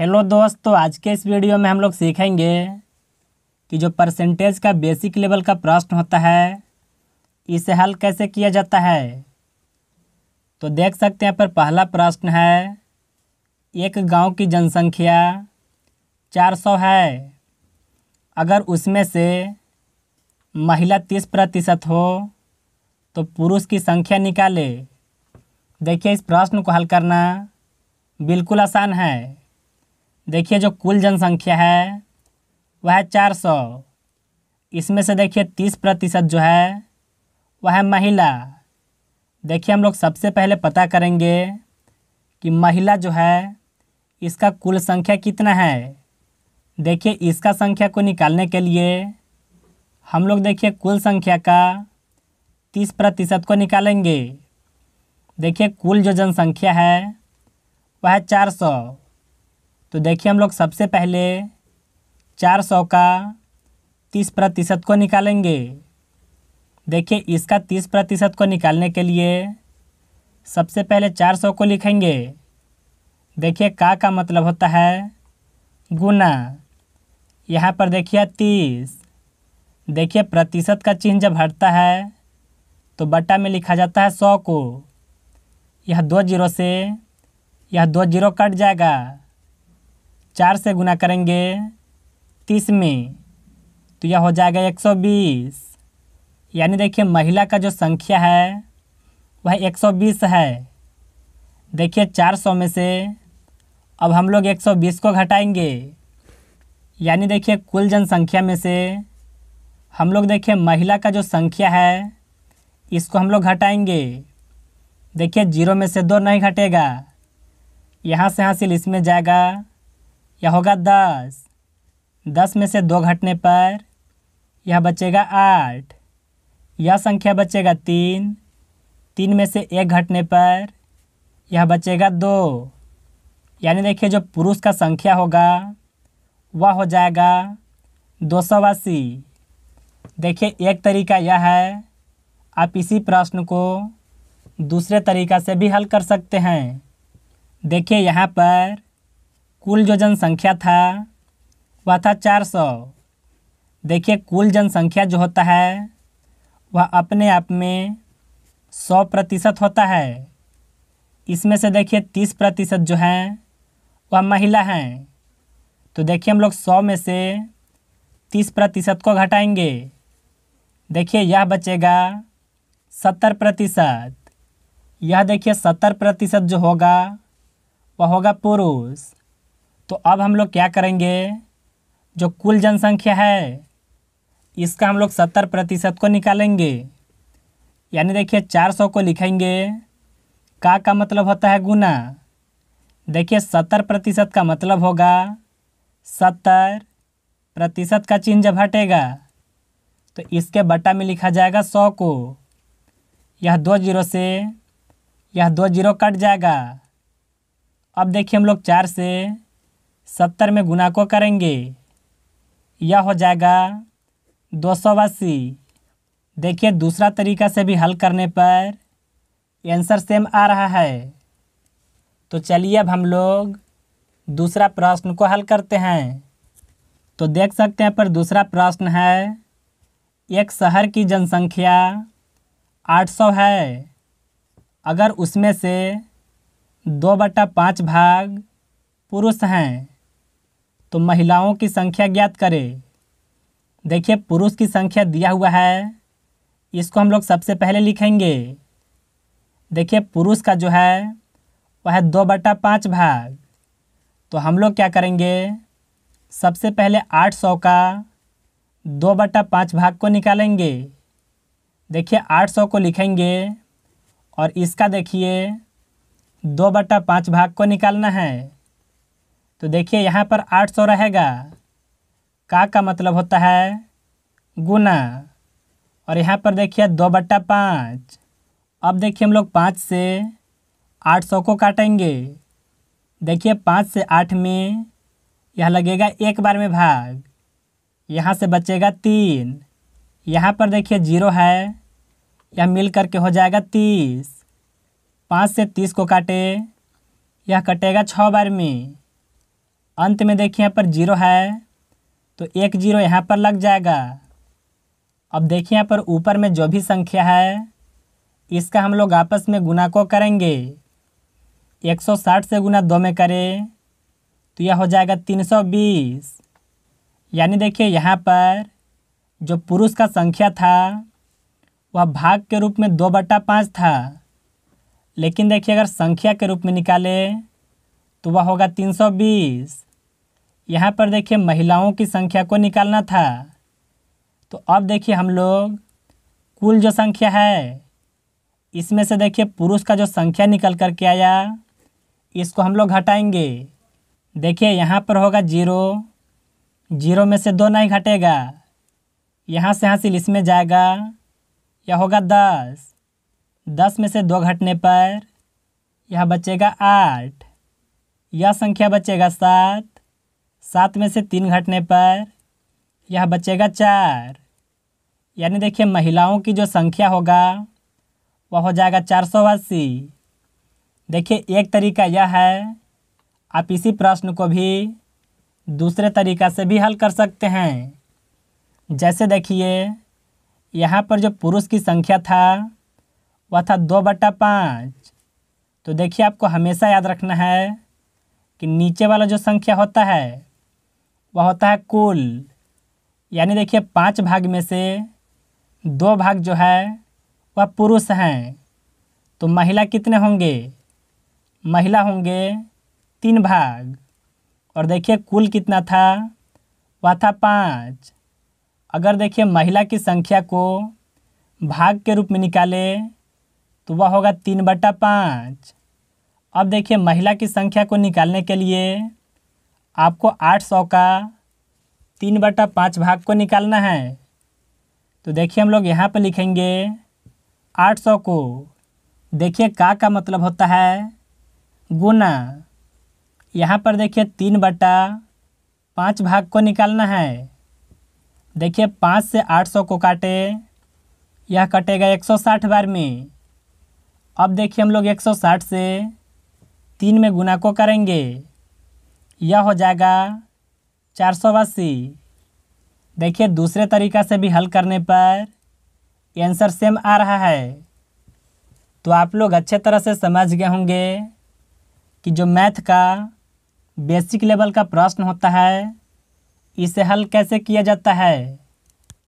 hello दोस्तों आज के इस वीडियो में हम लोग सीखेंगे कि जो परसेंटेज का बेसिक लेवल का प्रश्न होता है इसे हल कैसे किया जाता है तो देख सकते हैं पर पहला प्रश्न है एक गांव की जनसंख्या 400 है अगर उसमें से महिला 30 प्रतिशत हो तो पुरुष की संख्या निकाले देखिए इस प्रश्न को हल करना बिल्कुल आसान है देखिए जो कुल जनसंख्या है वह है चार सौ इसमें से देखिए तीस प्रतिशत जो है वह है महिला देखिए हम लोग सबसे पहले पता करेंगे कि महिला जो है इसका कुल संख्या कितना है देखिए इसका संख्या को निकालने के लिए हम लोग देखिए कुल संख्या का तीस प्रतिशत को निकालेंगे देखिए कुल जो जनसंख्या है वह है चार सौ तो देखिए हम लोग सबसे पहले चार सौ का तीस प्रतिशत को निकालेंगे देखिए इसका तीस प्रतिशत को निकालने के लिए सबसे पहले चार सौ को लिखेंगे देखिए का का मतलब होता है गुना यहाँ पर देखिए तीस देखिए प्रतिशत का चिन्ह जब हटता है तो बट्टा में लिखा जाता है सौ को यह दो जीरो से यह दो जीरो कट जाएगा चार से गुना करेंगे तीस में तो यह हो जाएगा एक सौ बीस यानी देखिए महिला का जो संख्या है वह एक सौ बीस है देखिए चार सौ में से अब हम लोग एक सौ बीस को घटाएंगे यानी देखिए कुल जनसंख्या में से हम लोग देखिए महिला का जो संख्या है इसको हम लोग घटाएंगे देखिए जीरो में से दो नहीं घटेगा यहाँ से हासिल इसमें जाएगा यह होगा दस दस में से दो घटने पर यह बचेगा आठ यह संख्या बचेगा तीन तीन में से एक घटने पर यह बचेगा दो यानी देखिए जो पुरुष का संख्या होगा वह हो जाएगा दो सौ अस्सी देखिए एक तरीका यह है आप इसी प्रश्न को दूसरे तरीका से भी हल कर सकते हैं देखिए यहाँ पर कुल जो जनसंख्या था वह था चार सौ देखिए कुल जनसंख्या जो होता है वह अपने आप में सौ प्रतिशत होता है इसमें से देखिए तीस प्रतिशत जो हैं वह महिला हैं तो देखिए हम लोग सौ में से तीस प्रतिशत को घटाएंगे देखिए यह बचेगा सत्तर प्रतिशत यह देखिए सत्तर प्रतिशत जो होगा वह होगा पुरुष तो अब हम लोग क्या करेंगे जो कुल जनसंख्या है इसका हम लोग सत्तर प्रतिशत को निकालेंगे यानी देखिए चार सौ को लिखेंगे का का मतलब होता है गुना देखिए सत्तर प्रतिशत का मतलब होगा सत्तर प्रतिशत का चिन्ह जब हटेगा तो इसके बटा में लिखा जाएगा सौ को यह दो जीरो से यह दो जीरो कट जाएगा अब देखिए हम लोग चार से सत्तर में गुना को करेंगे यह हो जाएगा दो सौ अस्सी देखिए दूसरा तरीका से भी हल करने पर आंसर सेम आ रहा है तो चलिए अब हम लोग दूसरा प्रश्न को हल करते हैं तो देख सकते हैं पर दूसरा प्रश्न है एक शहर की जनसंख्या 800 है अगर उसमें से दो बटा पाँच भाग पुरुष हैं तो महिलाओं की संख्या ज्ञात करें देखिए पुरुष की संख्या दिया हुआ है इसको हम लोग सबसे पहले लिखेंगे देखिए पुरुष का जो है वह है दो बटा पाँच भाग तो हम लोग क्या करेंगे सबसे पहले आठ सौ का दो बटा पाँच भाग को निकालेंगे देखिए आठ सौ को लिखेंगे और इसका देखिए दो बटा पाँच भाग को निकालना है तो देखिए यहाँ पर आठ सौ रहेगा का का मतलब होता है गुना और यहाँ पर देखिए दो बट्टा पाँच अब देखिए हम लोग पाँच से आठ सौ को काटेंगे देखिए पाँच से आठ में यह लगेगा एक बार में भाग यहाँ से बचेगा तीन यहाँ पर देखिए जीरो है यह मिल करके हो जाएगा तीस पाँच से तीस को काटे यह कटेगा छः बार में अंत में देखिए यहाँ पर जीरो है तो एक जीरो यहाँ पर लग जाएगा अब देखिए यहाँ पर ऊपर में जो भी संख्या है इसका हम लोग आपस में गुना को करेंगे 160 से गुना दो में करें तो यह हो जाएगा 320 यानी देखिए यहाँ पर जो पुरुष का संख्या था वह भाग के रूप में दो बट्टा पाँच था लेकिन देखिए अगर संख्या के रूप में निकाले तो वह होगा तीन सौ बीस यहाँ पर देखिए महिलाओं की संख्या को निकालना था तो अब देखिए हम लोग कुल जो संख्या है इसमें से देखिए पुरुष का जो संख्या निकल कर के आया इसको हम लोग घटाएंगे देखिए यहाँ पर होगा जीरो जीरो में से दो नहीं घटेगा यहाँ से हासिल इसमें जाएगा यह होगा दस दस में से दो घटने पर यह बचेगा आठ यह संख्या बचेगा सात सात में से तीन घटने पर यह बचेगा चार यानी देखिए महिलाओं की जो संख्या होगा वह हो जाएगा चार सौ अस्सी देखिए एक तरीका यह है आप इसी प्रश्न को भी दूसरे तरीका से भी हल कर सकते हैं जैसे देखिए यहाँ पर जो पुरुष की संख्या था वह था दो बटा पाँच तो देखिए आपको हमेशा याद रखना है कि नीचे वाला जो संख्या होता है वह होता है कुल यानी देखिए पांच भाग में से दो भाग जो है वह पुरुष हैं तो महिला कितने होंगे महिला होंगे तीन भाग और देखिए कुल कितना था वह था पाँच अगर देखिए महिला की संख्या को भाग के रूप में निकाले तो वह होगा तीन बटा पाँच अब देखिए महिला की संख्या को निकालने के लिए आपको आठ सौ का तीन बटा पाँच भाग को निकालना है तो देखिए हम लोग यहाँ पर लिखेंगे आठ सौ को देखिए का का मतलब होता है गुना यहाँ पर देखिए तीन बटा पाँच भाग को निकालना है देखिए पाँच से आठ सौ को काटे यह कटेगा एक सौ साठ बार में अब देखिए हम लोग एक सौ साठ से तीन में गुना को करेंगे यह हो जाएगा चार सौ अस्सी देखिए दूसरे तरीका से भी हल करने पर आंसर सेम आ रहा है तो आप लोग अच्छे तरह से समझ गए होंगे कि जो मैथ का बेसिक लेवल का प्रश्न होता है इसे हल कैसे किया जाता है